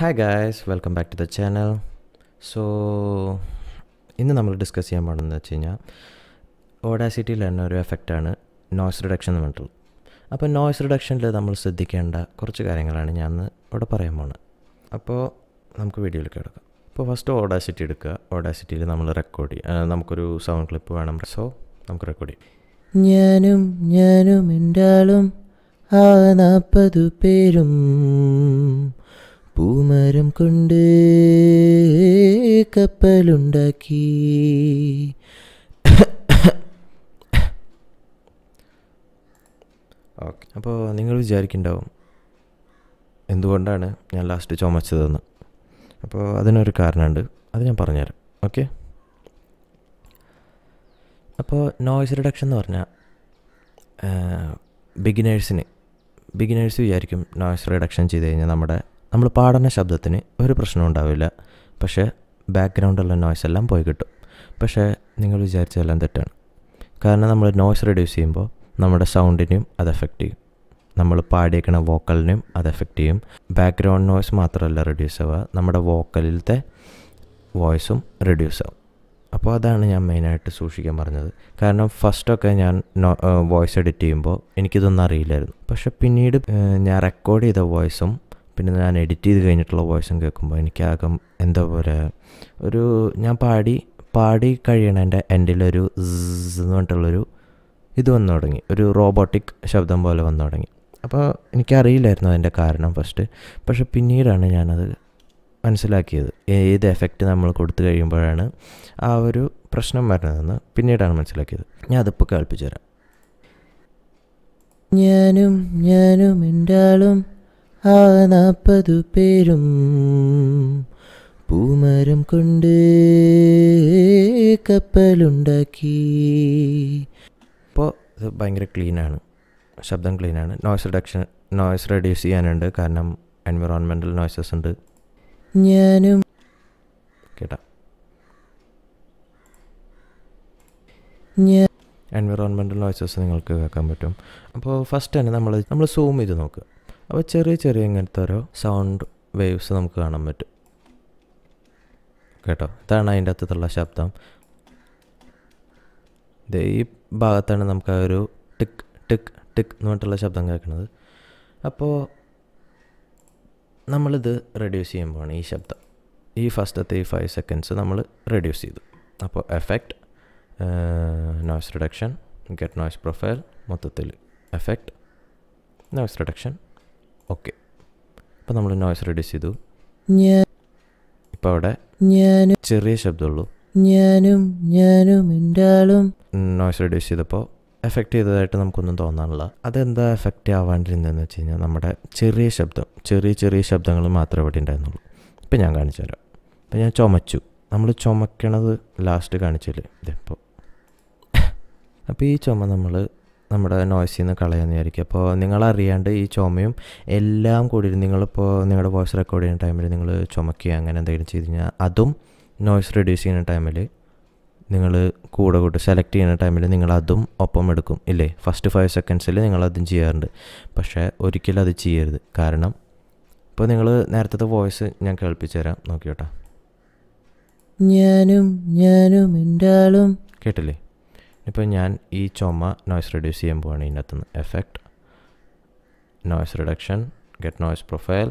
hi guys welcome back to the channel so ഇന്ന് നമ്മൾ discuss ചെയ്യാൻ പാടുന്നതെന്ന് വെച്ച് കഴിഞ്ഞാൽ ഓഡാസിറ്റിയിൽ തന്നെ ഒരു എഫക്റ്റാണ് നോയ്സ് റിഡക്ഷൻ എന്ന് പറഞ്ഞിട്ടുള്ളത് അപ്പോൾ നോയ്സ് റിഡക്ഷനിൽ നമ്മൾ ശ്രദ്ധിക്കേണ്ട കുറച്ച് കാര്യങ്ങളാണ് ഞാൻ ഇവിടെ പറയാൻ പോണത് അപ്പോൾ നമുക്ക് വീഡിയോയിലേക്ക് കിടക്കാം അപ്പോൾ ഫസ്റ്റ് ഓഡാസിറ്റി എടുക്കുക ഓഡാസിറ്റിയിൽ നമ്മൾ റെക്കോർഡ് ചെയ്യുക നമുക്കൊരു സൗണ്ട് ക്ലിപ്പ് വേണം സോ നമുക്ക് റെക്കോർഡ് ചെയ്യാം ഞാനും ഞാനും എൻ്റെ ആളും ആ നാൽപ്പത് പേരും പൂമരം കൊണ്ട് കപ്പലുണ്ടാക്കി ഓക്കെ അപ്പോൾ നിങ്ങൾ വിചാരിക്കുന്നുണ്ടാവും എന്തുകൊണ്ടാണ് ഞാൻ ലാസ്റ്റ് ചുമച്ചതെന്ന് അപ്പോൾ അതിനൊരു കാരണമുണ്ട് അത് ഞാൻ പറഞ്ഞുതരാം ഓക്കെ അപ്പോൾ നോയ്സ് റിഡക്ഷൻ എന്ന് പറഞ്ഞാൽ ബിഗിനേഴ്സിന് ബിഗിനേഴ്സ് വിചാരിക്കും നോയ്സ് റിഡക്ഷൻ ചെയ്ത് കഴിഞ്ഞാൽ നമ്മുടെ നമ്മൾ പാടുന്ന ശബ്ദത്തിന് ഒരു പ്രശ്നം ഉണ്ടാവില്ല പക്ഷേ ബാക്ക്ഗ്രൗണ്ടുള്ള നോയ്സ് എല്ലാം പോയി കിട്ടും പക്ഷേ നിങ്ങൾ വിചാരിച്ചതെല്ലാം തെറ്റാണ് കാരണം നമ്മൾ നോയ്സ് റെഡ്യൂസ് ചെയ്യുമ്പോൾ നമ്മുടെ സൗണ്ടിനെയും അത് എഫക്റ്റ് ചെയ്യും നമ്മൾ പാടിയേക്കണ വോക്കലിനെയും അത് എഫക്റ്റ് ചെയ്യും ബാക്ക്ഗ്രൗണ്ട് നോയ്സ് മാത്രമല്ല റെഡ്യൂസ് ആവുക നമ്മുടെ വോക്കലിലത്തെ വോയിസും റെഡ്യൂസ് ആവും അപ്പോൾ അതാണ് ഞാൻ മെയിനായിട്ട് സൂക്ഷിക്കാൻ പറഞ്ഞത് കാരണം ഫസ്റ്റൊക്കെ ഞാൻ വോയിസ് എഡിറ്റ് ചെയ്യുമ്പോൾ എനിക്കിതൊന്നും അറിയില്ലായിരുന്നു പക്ഷെ പിന്നീട് ഞാൻ റെക്കോർഡ് ചെയ്ത വോയിസും പിന്നെ ഞാൻ എഡിറ്റ് ചെയ്ത് കഴിഞ്ഞിട്ടുള്ള വോയിസും കേൾക്കുമ്പോൾ എനിക്കാകം എന്താ പറയുക ഒരു ഞാൻ പാടി പാടി കഴിയണതിൻ്റെ എൻഡിലൊരു എന്ന് പറഞ്ഞിട്ടുള്ളൊരു ഇത് വന്നു തുടങ്ങി ഒരു റോബോട്ടിക് ശബ്ദം പോലെ വന്നു തുടങ്ങി അപ്പോൾ എനിക്കറിയില്ലായിരുന്നു അതിൻ്റെ കാരണം ഫസ്റ്റ് പക്ഷെ പിന്നീടാണ് ഞാനത് മനസ്സിലാക്കിയത് ഏത് എഫക്റ്റ് നമ്മൾ കൊടുത്തു കഴിയുമ്പോഴാണ് ആ ഒരു പ്രശ്നം വരുന്നതെന്ന് പിന്നീടാണ് മനസ്സിലാക്കിയത് ഞാൻ അതിപ്പോൾ കേൾപ്പിച്ചു തരാം ഞാനും ഞാനും എൻ്റെ ആ നാപ്പതു പേരും പൂമരം കൊണ്ട് കപ്പലുണ്ടാക്കി ഇപ്പോൾ ഇത് ഭയങ്കര ക്ലീനാണ് ശബ്ദം ക്ലീനാണ് നോയ്സ് റിഡക്ഷൻ നോയ്സ് റെഡ്യൂസ് ചെയ്യാനുണ്ട് കാരണം എൻവിറോൺമെൻ്റൽ നോയ്സസ് ഉണ്ട് ഞാനും കേട്ടാ എൻവിറോൺമെൻറ്റൽ നോയ്സസ് നിങ്ങൾക്ക് കേൾക്കാൻ പറ്റും അപ്പോൾ ഫസ്റ്റ് തന്നെ നമ്മൾ നമ്മൾ സൂം ചെയ്ത് നോക്കുക അപ്പോൾ ചെറിയ ചെറിയ ഇങ്ങനത്തെ ഓരോ സൗണ്ട് വേവ്സ് നമുക്ക് കാണാൻ പറ്റും കേട്ടോ ഇതാണ് അതിൻ്റെ അകത്തുള്ള ശബ്ദം ഈ ഭാഗത്താണ് നമുക്ക് ആ ഒരു ടിക് ടിക് ടിക് എന്ന് പറഞ്ഞിട്ടുള്ള ശബ്ദം കേൾക്കുന്നത് അപ്പോൾ നമ്മളിത് റെഡ്യൂസ് ചെയ്യാൻ ഈ ശബ്ദം ഈ ഫസ്റ്റത്തെ ഈ ഫൈവ് സെക്കൻഡ്സ് നമ്മൾ റെഡ്യൂസ് ചെയ്തു അപ്പോൾ effect noise reduction get noise profile മൊത്തത്തിൽ എഫക്റ്റ് നോയ്സ് റിഡക്ഷൻ ഓക്കെ അപ്പോൾ നമ്മൾ നോയ്സ് റെഡ്യൂസ് ചെയ്തു ഇപ്പം അവിടെ ഞാനും ചെറിയ ശബ്ദമുള്ളൂ ഞാനും ഞാനും ആളും നോയ്സ് റെഡ്യൂസ് ചെയ്തപ്പോൾ എഫക്റ്റ് ചെയ്തതായിട്ട് നമുക്കൊന്നും തോന്നാനുള്ള അതെന്താ എഫക്റ്റ് ആവാണ്ടിരുന്നതെന്ന് വെച്ച് കഴിഞ്ഞാൽ നമ്മുടെ ചെറിയ ശബ്ദം ചെറിയ ചെറിയ ശബ്ദങ്ങൾ മാത്രമേ ഇവിടെ ഉണ്ടായിരുന്നുള്ളൂ ഇപ്പം ഞാൻ കാണിച്ചു തരാം അപ്പം ഞാൻ ചുമച്ചു നമ്മൾ ചുമക്കണത് ലാസ്റ്റ് കാണിച്ചില്ലേ ഇതിപ്പോൾ അപ്പോൾ ഈ ചുമ നമ്മൾ നമ്മുടെ നോയ്സിൽ നിന്ന് കളയാമെന്ന് വിചാരിക്കും അപ്പോൾ നിങ്ങളറിയാണ്ട് ഈ ചുമയും എല്ലാം കൂടി നിങ്ങളിപ്പോൾ നിങ്ങളുടെ വോയിസ് റെക്കോർഡ് ചെയ്യുന്ന ടൈമിൽ നിങ്ങൾ ചുമക്കുക അങ്ങനെ എന്തെങ്കിലും ചെയ്ത് കഴിഞ്ഞാൽ അതും നോയ്സ് റെഡ്യൂസ് ചെയ്യുന്ന ടൈമിൽ നിങ്ങൾ കൂടെ കൂട്ട് സെലക്ട് ചെയ്യുന്ന ടൈമിൽ നിങ്ങൾ അതും ഒപ്പം എടുക്കും ഇല്ലേ ഫസ്റ്റ് ഫൈവ് സെക്കൻഡ്സിൽ നിങ്ങൾ അതും ചെയ്യാറുണ്ട് പക്ഷേ ഒരിക്കലും അത് ചെയ്യരുത് കാരണം ഇപ്പോൾ നിങ്ങൾ നേരത്തെ വോയിസ് ഞാൻ കേൾപ്പിച്ചു തരാം നോക്കിയോട്ടാ ഞാനും ഞാനും എൻ്റെ ആളും കേട്ടില്ലേ ഇപ്പോൾ ഞാൻ ഈ ചുമ നോയ്സ് റെഡ്യൂസ് ചെയ്യാൻ പോവാണ് ഇതിനകത്ത് നിന്ന് effect noise reduction get noise profile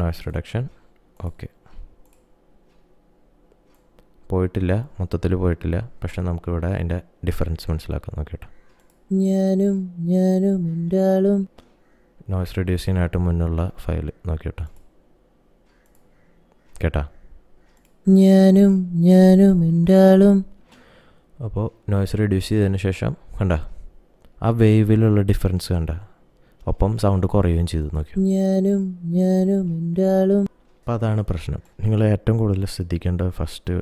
noise reduction okay പോയിട്ടില്ല മൊത്തത്തിൽ പോയിട്ടില്ല പക്ഷെ നമുക്കിവിടെ അതിൻ്റെ ഡിഫറൻസ് മനസ്സിലാക്കാം നോക്കിയിട്ട് ഞാനും ഞാനും ഉണ്ടാളും നോയ്സ് റെഡ്യൂസിനായിട്ട് മുന്നുള്ള ഫയൽ നോക്കിയിട്ട് കേട്ടോ ഞാനും ഞാനും ആളും അപ്പോൾ നോയ്സ് റെഡ്യൂസ് ചെയ്തതിന് ശേഷം കണ്ട ആ വേവിലുള്ള ഡിഫറൻസ് കണ്ട ഒപ്പം സൗണ്ട് കുറയുകയും ചെയ്തു നോക്കി ഞാനും ഞാനും എൻ്റാളും അപ്പോൾ അതാണ് പ്രശ്നം നിങ്ങൾ ഏറ്റവും കൂടുതൽ ശ്രദ്ധിക്കേണ്ട ഫസ്റ്റ്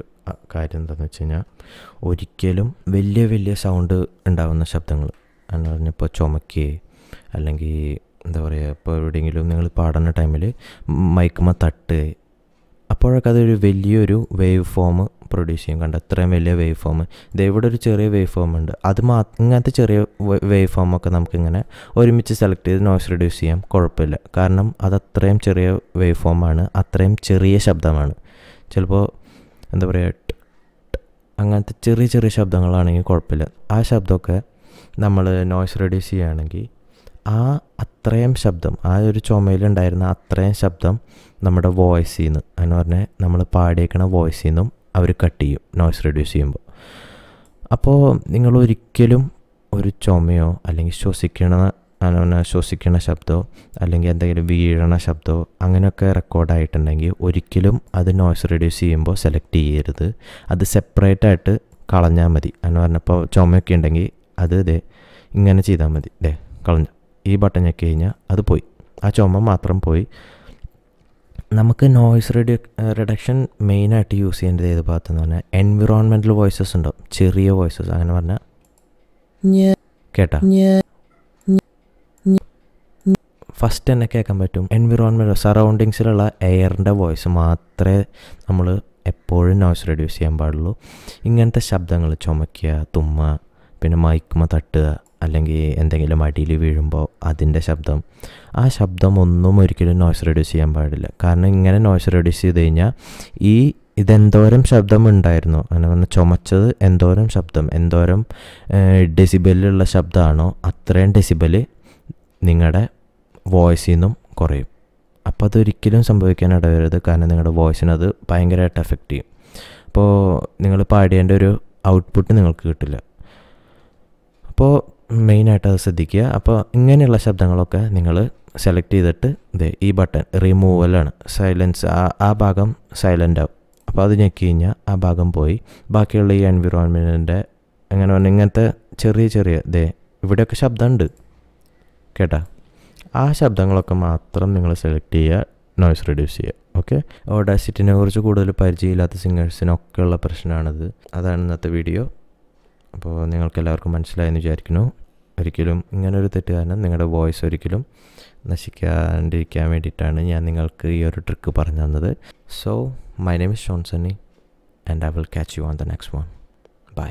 കാര്യം എന്താണെന്ന് വെച്ച് കഴിഞ്ഞാൽ ഒരിക്കലും വലിയ വലിയ സൗണ്ട് ഉണ്ടാകുന്ന ശബ്ദങ്ങൾ എന്ന് പറഞ്ഞപ്പോൾ ചുമക്കേ അല്ലെങ്കിൽ എന്താ പറയുക ഇപ്പോൾ എവിടെയെങ്കിലും നിങ്ങൾ പാടുന്ന ടൈമിൽ മയക്കുമ്പോൾ തട്ട് അപ്പോഴൊക്കെ അതൊരു വലിയൊരു വേവ് ഫോം പ്രൊഡ്യൂസ് ചെയ്യും കണ്ട അത്രയും വലിയ വേവ് ഫോം ഇത് ഇവിടെ ഒരു ചെറിയ വേവ് ഫോം ഉണ്ട് അത് മാ ഇങ്ങനത്തെ ചെറിയ വേവ് ഫോമൊക്കെ നമുക്കിങ്ങനെ ഒരുമിച്ച് സെലക്ട് ചെയ്ത് നോയ്സ് റെഡ്യൂസ് ചെയ്യാം കുഴപ്പമില്ല കാരണം അത് അത്രയും ചെറിയ വേവ് ഫോമാണ് അത്രയും ചെറിയ ശബ്ദമാണ് ചിലപ്പോൾ എന്താ പറയുക അങ്ങനത്തെ ചെറിയ ചെറിയ ശബ്ദങ്ങളാണെങ്കിൽ കുഴപ്പമില്ല ആ ശബ്ദമൊക്കെ നമ്മൾ നോയ്സ് റെഡ്യൂസ് ചെയ്യുകയാണെങ്കിൽ ആ അത്രയും ശബ്ദം ആ ഒരു ചുമയിലുണ്ടായിരുന്ന അത്രയും ശബ്ദം നമ്മുടെ വോയിസിൽ നിന്ന് എന്ന് പറഞ്ഞാൽ നമ്മൾ പാടിയേക്കണ വോയിസിൽ നിന്നും അവർ കട്ട് ചെയ്യും നോയ്സ് റെഡ്യൂസ് ചെയ്യുമ്പോൾ അപ്പോൾ നിങ്ങൾ ഒരിക്കലും ഒരു ചുമയോ അല്ലെങ്കിൽ ശ്വസിക്കണ അനവന ശ്വസിക്കണ ശബ്ദമോ അല്ലെങ്കിൽ എന്തെങ്കിലും വീഴണ ശബ്ദമോ അങ്ങനെയൊക്കെ റെക്കോർഡായിട്ടുണ്ടെങ്കിൽ ഒരിക്കലും അത് നോയ്സ് റെഡ്യൂസ് ചെയ്യുമ്പോൾ സെലക്ട് ചെയ്യരുത് അത് സെപ്പറേറ്റ് ആയിട്ട് കളഞ്ഞാൽ മതി എന്ന് പറഞ്ഞപ്പോൾ ചുമയൊക്കെ ഉണ്ടെങ്കിൽ അത് ദേ ഇങ്ങനെ ചെയ്താൽ മതി ദേ കളഞ്ഞു ഈ ബട്ടൺ ഞെക്കി കഴിഞ്ഞാൽ അത് പോയി ആ ചുമ മാത്രം പോയി നമുക്ക് നോയ്സ് റെഡ്യൂ റിഡക്ഷൻ മെയിനായിട്ട് യൂസ് ചെയ്യേണ്ടത് ഏത് ഭാഗത്തെന്ന് പറഞ്ഞാൽ എൻവിറോൺമെൻറ്റൽ വോയിസസ് ഉണ്ടാവും ചെറിയ വോയിസസ് അങ്ങനെ പറഞ്ഞാൽ കേട്ടാ ഫസ്റ്റ് തന്നെ കേൾക്കാൻ പറ്റും എൻവിറോൺമെൻ്റ് സറൗണ്ടിങ്സിലുള്ള എയറിൻ്റെ വോയിസ് മാത്രമേ നമ്മൾ എപ്പോഴും നോയ്സ് റെഡ്യൂസ് ചെയ്യാൻ പാടുള്ളൂ ഇങ്ങനത്തെ ശബ്ദങ്ങൾ ചുമയ്ക്കുക തുമ്മ പിന്നെ മൈക്കുമ തട്ടുക അല്ലെങ്കിൽ എന്തെങ്കിലും അടിയിൽ വീഴുമ്പോൾ അതിൻ്റെ ശബ്ദം ആ ശബ്ദം ഒന്നും ഒരിക്കലും നോയ്സ് റെഡ്യൂസ് ചെയ്യാൻ പാടില്ല കാരണം ഇങ്ങനെ നോയ്സ് റെഡ്യൂസ് ചെയ്ത് കഴിഞ്ഞാൽ ഈ ഇതെന്തോരം ശബ്ദം ഉണ്ടായിരുന്നു അങ്ങനെ പറഞ്ഞാൽ ചുമച്ചത് എന്തോരം ശബ്ദം എന്തോരം ഡെസിബലിലുള്ള ശബ്ദമാണോ അത്രയും ഡെസിബൽ നിങ്ങളുടെ വോയിസിൽ നിന്നും കുറയും അപ്പോൾ അതൊരിക്കലും സംഭവിക്കാൻ ഇടവരരുത് കാരണം നിങ്ങളുടെ വോയിസിനത് ഭയങ്കരമായിട്ട് എഫക്റ്റ് ചെയ്യും അപ്പോൾ നിങ്ങൾ പാടിയതിൻ്റെ ഒരു ഔട്ട്പുട്ട് നിങ്ങൾക്ക് കിട്ടില്ല അപ്പോൾ മെയിനായിട്ട് അത് ശ്രദ്ധിക്കുക അപ്പോൾ ഇങ്ങനെയുള്ള ശബ്ദങ്ങളൊക്കെ നിങ്ങൾ സെലക്ട് ചെയ്തിട്ട് ഇതേ ഈ ബട്ടൺ റിമൂവലാണ് സൈലൻസ് ആ ആ ഭാഗം സൈലൻ്റ് ആവും അപ്പോൾ അത് ഞെക്കി കഴിഞ്ഞാൽ ആ ഭാഗം പോയി ബാക്കിയുള്ള ഈ എൻവിറോൺമെൻറ്റിൻ്റെ അങ്ങനെ പറഞ്ഞാൽ ഇങ്ങനത്തെ ചെറിയ ചെറിയ ഇതേ ഇവിടെയൊക്കെ ശബ്ദമുണ്ട് കേട്ടാ ആ ശബ്ദങ്ങളൊക്കെ മാത്രം നിങ്ങൾ സെലക്ട് ചെയ്യുക നോയ്സ് റെഡ്യൂസ് ചെയ്യുക ഓക്കെ ഓഡാസിറ്റിനെ കുറിച്ച് കൂടുതൽ പരിചയമില്ലാത്ത സിംഗേഴ്സിനൊക്കെ ഉള്ള പ്രശ്നമാണിത് അതാണ് ഇന്നത്തെ വീഡിയോ അപ്പോൾ നിങ്ങൾക്കെല്ലാവർക്കും മനസ്സിലായെന്ന് വിചാരിക്കുന്നു ഒരിക്കലും ഇങ്ങനൊരു തെറ്റ് കാരണം നിങ്ങളുടെ വോയിസ് ഒരിക്കലും നശിക്കാണ്ടിരിക്കാൻ വേണ്ടിയിട്ടാണ് ഞാൻ നിങ്ങൾക്ക് ഈ ഒരു ട്രിക്ക് പറഞ്ഞു തന്നത് സോ മൈ നെയിം ഇസ് ഷോൺസണി and I will catch you on the next one by